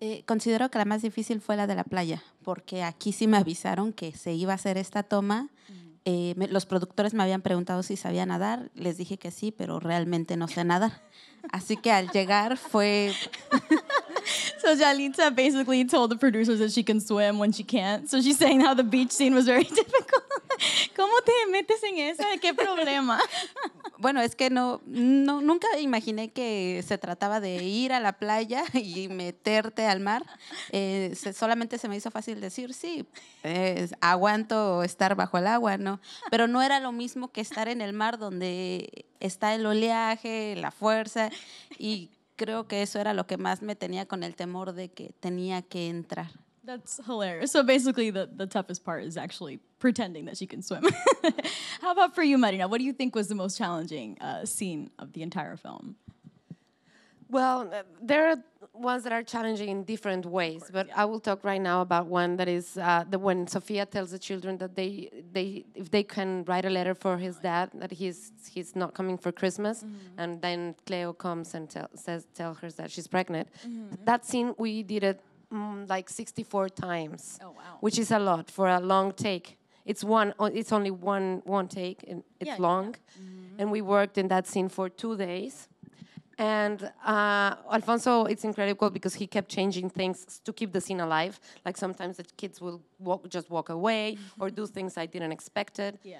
Eh, considero que la más difícil fue la de la playa, porque aquí sí me avisaron que se iba a hacer esta toma. Eh, los productores me habían preguntado si sabía nadar, les dije que sí, pero realmente no sé nadar. Así que al llegar fue... so basically told the producers that she can swim when she can't. So she's saying how the beach scene was very difficult. ¿Cómo te metes en eso ¿Qué problema? bueno, es que no, no, nunca imaginé que se trataba de ir a la playa y meterte al mar. Eh, solamente se me hizo fácil decir, sí, aguanto estar bajo el agua, ¿no? Pero no era lo mismo que estar en el mar donde está el oleaje, la fuerza, y creo que eso era lo que más me tenía con el temor de que tenía que entrar. That's hilarious. So basically, the, the toughest part is actually pretending that she can swim. How about for you, Marina? What do you think was the most challenging uh, scene of the entire film? Well, uh, there are ones that are challenging in different ways, course, but yeah. I will talk right now about one that is uh, the when Sophia tells the children that they they if they can write a letter for his dad that he's he's not coming for Christmas, mm -hmm. and then Cleo comes and tell, says tell her that she's pregnant. Mm -hmm. That scene we did it mm, like 64 times, oh, wow. which is a lot for a long take. It's one. It's only one one take, and it's yeah, long. Yeah. Mm-hmm. And we worked in that scene for two days. And uh, Alfonso, it's incredible because he kept changing things to keep the scene alive. Like sometimes the kids will walk, just walk away mm-hmm. or do things I didn't expect. It. Yeah.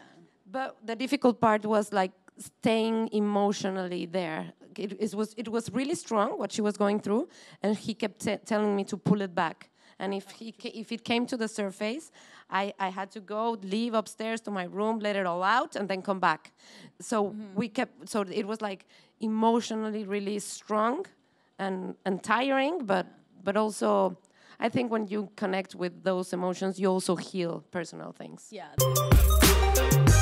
But the difficult part was like staying emotionally there, like it, it, was, it was really strong what she was going through, and he kept telling me to pull it back. And if he if it came to the surface, I, I had to go leave upstairs to my room, let it all out, and then come back. So mm -hmm. we kept. So it was like emotionally really strong, and and tiring, but but also. I think when you connect with those emotions, you also heal personal things. Yeah.